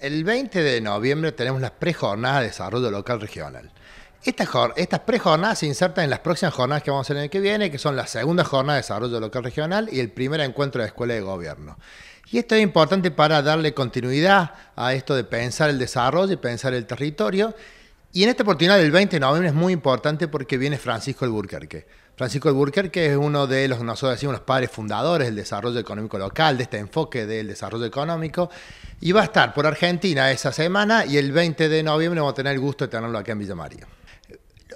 el 20 de noviembre tenemos las prejornadas de desarrollo local regional. Estas, prejornadas se insertan en las próximas jornadas que vamos a hacer en el que viene, que son la segunda jornada de desarrollo local regional y el primer encuentro de escuela de gobierno. Y esto es importante para darle continuidad a esto de pensar el desarrollo y pensar el territorio y en esta oportunidad del 20 de noviembre es muy importante porque viene Francisco Alburquerque. Francisco Alburquerque es uno de los, nosotros decimos, los padres fundadores del desarrollo económico local, de este enfoque del desarrollo económico, y va a estar por Argentina esa semana y el 20 de noviembre vamos a tener el gusto de tenerlo aquí en Villa María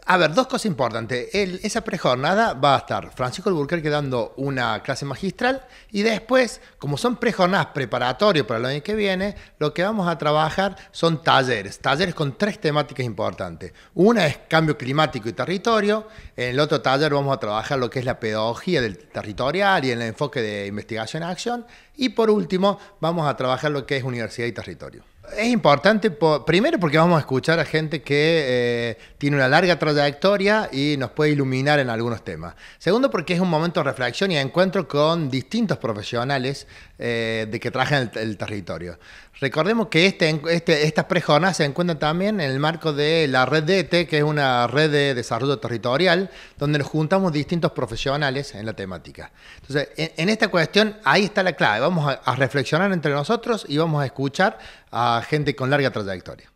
a ver, dos cosas importantes. esa prejornada va a estar Francisco Alburquerque dando una clase magistral y después, como son prejornadas preparatorias para el año que viene, lo que vamos a trabajar son talleres. Talleres con tres temáticas importantes. Una es cambio climático y territorio. En el otro taller vamos a trabajar lo que es la pedagogía del territorial y el enfoque de investigación-acción. en Y por último, vamos a trabajar lo que es universidad y territorio. Es importante, primero porque vamos a escuchar a gente que eh, tiene una larga trayectoria y nos puede iluminar en algunos temas. Segundo porque es un momento de reflexión y encuentro con distintos profesionales eh, de que trabajan el, territorio. Recordemos que este, este estas prejornadas se encuentran también en el marco de la red DET, e que es una red de desarrollo territorial, donde nos juntamos distintos profesionales en la temática. Entonces, en, esta cuestión, ahí está la clave. Vamos a reflexionar entre nosotros y vamos a escuchar a gente con larga trayectoria.